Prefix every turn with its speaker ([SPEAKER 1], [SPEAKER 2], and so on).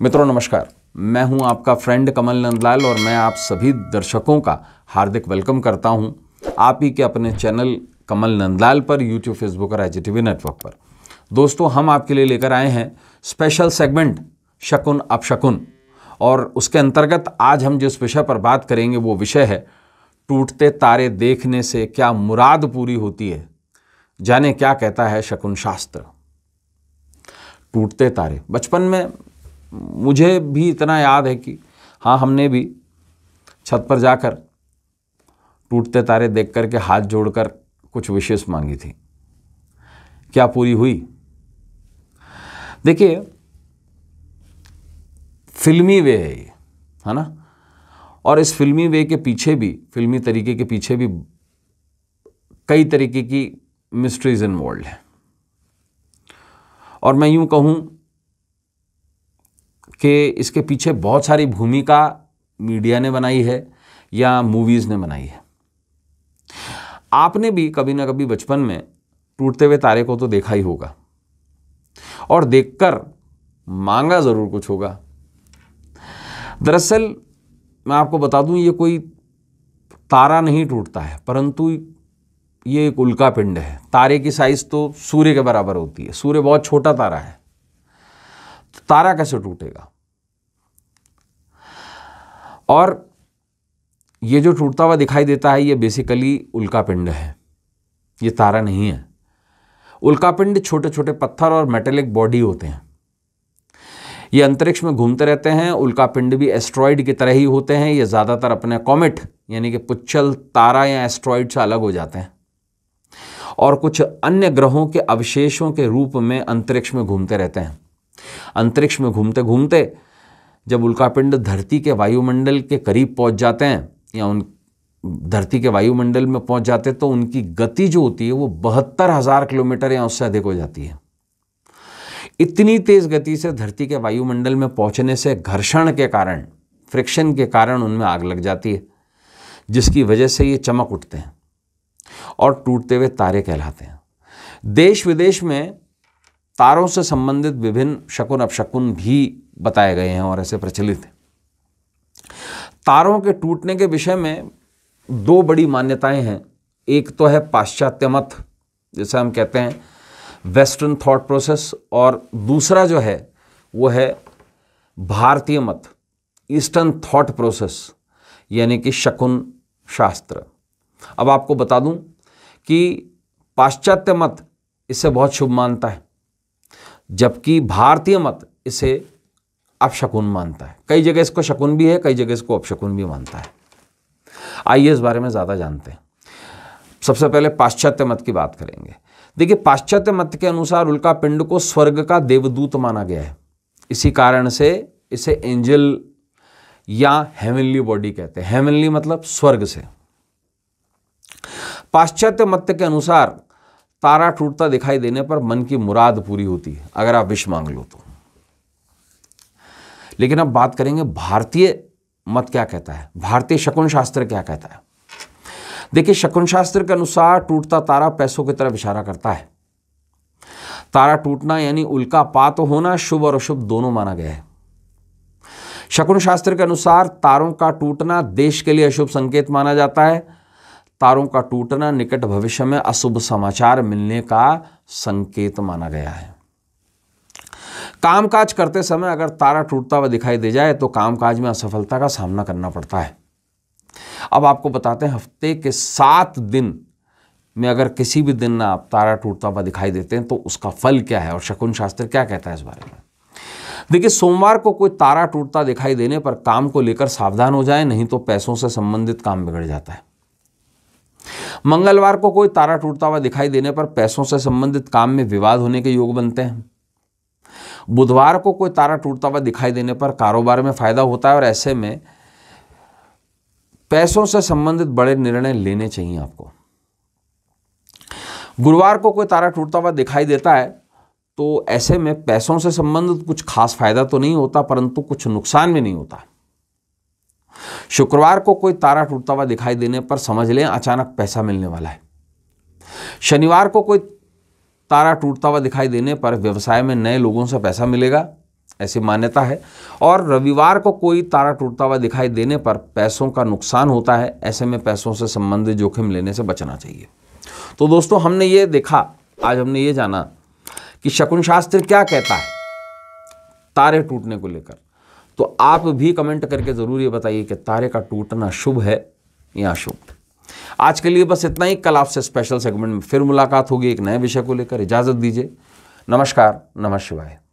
[SPEAKER 1] मित्रों नमस्कार मैं हूं आपका फ्रेंड कमल नंदलाल और मैं आप सभी दर्शकों का हार्दिक वेलकम करता हूं आप ही के अपने चैनल कमल नंदलाल पर यूट्यूब फेसबुक और टीवी नेटवर्क पर दोस्तों हम आपके लिए लेकर आए हैं स्पेशल सेगमेंट शकुन अपशकुन और उसके अंतर्गत आज हम जिस विषय पर बात करेंगे वो विषय है टूटते तारे देखने से क्या मुराद पूरी होती है जाने क्या कहता है शकुन शास्त्र टूटते तारे बचपन में मुझे भी इतना याद है कि हाँ हमने भी छत पर जाकर टूटते तारे देख कर के हाथ जोड़कर कुछ विशेष मांगी थी क्या पूरी हुई देखिए फिल्मी वे है ये है ना और इस फिल्मी वे के पीछे भी फिल्मी तरीके के पीछे भी कई तरीके की मिस्ट्रीज इन वर्ल्ड है और मैं यूं कहूं कि इसके पीछे बहुत सारी भूमिका मीडिया ने बनाई है या मूवीज़ ने बनाई है आपने भी कभी ना कभी बचपन में टूटते हुए तारे को तो देखा ही होगा और देखकर मांगा ज़रूर कुछ होगा दरअसल मैं आपको बता दूं ये कोई तारा नहीं टूटता है परंतु ये एक उल्का पिंड है तारे की साइज तो सूर्य के बराबर होती है सूर्य बहुत छोटा तारा है तो तारा कैसे टूटेगा और ये जो टूटता हुआ दिखाई देता है ये बेसिकली उल्का पिंड है ये तारा नहीं है उल्का पिंड छोटे छोटे पत्थर और मेटेलिक बॉडी होते हैं ये अंतरिक्ष में घूमते रहते हैं उल्का पिंड भी एस्ट्रॉयड की तरह ही होते हैं ये ज़्यादातर अपने कॉमेट यानी कि पुच्छल तारा या एस्ट्रॉयड से अलग हो जाते हैं और कुछ अन्य ग्रहों के अवशेषों के रूप में अंतरिक्ष में घूमते रहते हैं अंतरिक्ष में घूमते घूमते जब उल्कापिंड धरती के वायुमंडल के करीब पहुंच जाते हैं या उन धरती के वायुमंडल में पहुंच जाते तो उनकी गति जो होती है वो बहत्तर हज़ार किलोमीटर या उससे अधिक हो जाती है इतनी तेज़ गति से धरती के वायुमंडल में पहुंचने से घर्षण के कारण फ्रिक्शन के कारण उनमें आग लग जाती है जिसकी वजह से ये चमक उठते हैं और टूटते हुए तारे कहलाते हैं देश विदेश में तारों से संबंधित विभिन्न शकुन अपशकुन भी बताए गए हैं और ऐसे प्रचलित हैं तारों के टूटने के विषय में दो बड़ी मान्यताएं हैं एक तो है पाश्चात्य मत जिसे हम कहते हैं वेस्टर्न थॉट प्रोसेस और दूसरा जो है वो है भारतीय मत ईस्टर्न थॉट प्रोसेस यानी कि शकुन शास्त्र अब आपको बता दूं कि पाश्चात्य मत इसे बहुत शुभ मानता है जबकि भारतीय मत इसे अपशकुन मानता है कई जगह इसको शकुन भी है कई जगह इसको अपशकुन भी मानता है आइए इस बारे में ज़्यादा जानते हैं सबसे पहले पाश्चात्य मत की बात करेंगे देखिए पाश्चात्य मत के अनुसार उल्का पिंड को स्वर्ग का देवदूत माना गया है इसी कारण से इसे एंजल या हेवनली बॉडी कहते हैं हेवनली मतलब स्वर्ग से पाश्चात्य मत के अनुसार तारा टूटता दिखाई देने पर मन की मुराद पूरी होती है अगर आप विश मांग लो तो लेकिन अब बात करेंगे भारतीय मत क्या कहता है भारतीय शकुन शास्त्र क्या कहता है देखिए शकुन शास्त्र के अनुसार टूटता तारा पैसों की तरफ इशारा करता है तारा टूटना यानी उल्का पात होना शुभ और अशुभ दोनों माना गया है शकुन शास्त्र के अनुसार तारों का टूटना देश के लिए अशुभ संकेत माना जाता है तारों का टूटना निकट भविष्य में अशुभ समाचार मिलने का संकेत माना गया है कामकाज करते समय अगर तारा टूटता हुआ दिखाई दे जाए तो कामकाज में असफलता का सामना करना पड़ता है अब आपको बताते हैं हफ्ते के सात दिन में अगर किसी भी दिन आप तारा टूटता हुआ दिखाई देते हैं तो उसका फल क्या है और शकुन शास्त्र क्या कहता है इस बारे में देखिए सोमवार को कोई तारा टूटता दिखाई देने पर काम को लेकर सावधान हो जाए नहीं तो पैसों से संबंधित काम बिगड़ जाता है मंगलवार को कोई तारा टूटता हुआ दिखाई देने पर पैसों से संबंधित काम में विवाद होने के योग बनते हैं बुधवार को कोई तारा टूटता हुआ दिखाई देने पर कारोबार में फायदा होता है और ऐसे में पैसों से संबंधित बड़े निर्णय लेने चाहिए आपको गुरुवार को कोई तारा टूटता हुआ दिखाई देता है तो ऐसे में पैसों से संबंधित कुछ खास फायदा तो नहीं होता परंतु कुछ नुकसान भी नहीं होता शुक्रवार को कोई तारा टूटता हुआ दिखाई देने पर समझ लें अचानक पैसा मिलने वाला है शनिवार को कोई तारा टूटता हुआ दिखाई देने पर व्यवसाय में नए लोगों से पैसा मिलेगा ऐसी मान्यता है और रविवार को कोई तारा टूटता हुआ दिखाई देने पर पैसों का नुकसान होता है ऐसे में पैसों से संबंधित जोखिम लेने से बचना चाहिए तो दोस्तों हमने ये देखा आज हमने ये जाना कि शकुन शास्त्र क्या कहता है तारे टूटने को लेकर तो आप भी कमेंट करके ज़रूर ये बताइए कि तारे का टूटना शुभ है या अशुभ आज के लिए बस इतना ही कल आपसे स्पेशल सेगमेंट में फिर मुलाकात होगी एक नए विषय को लेकर इजाज़त दीजिए नमस्कार नमः शिवाय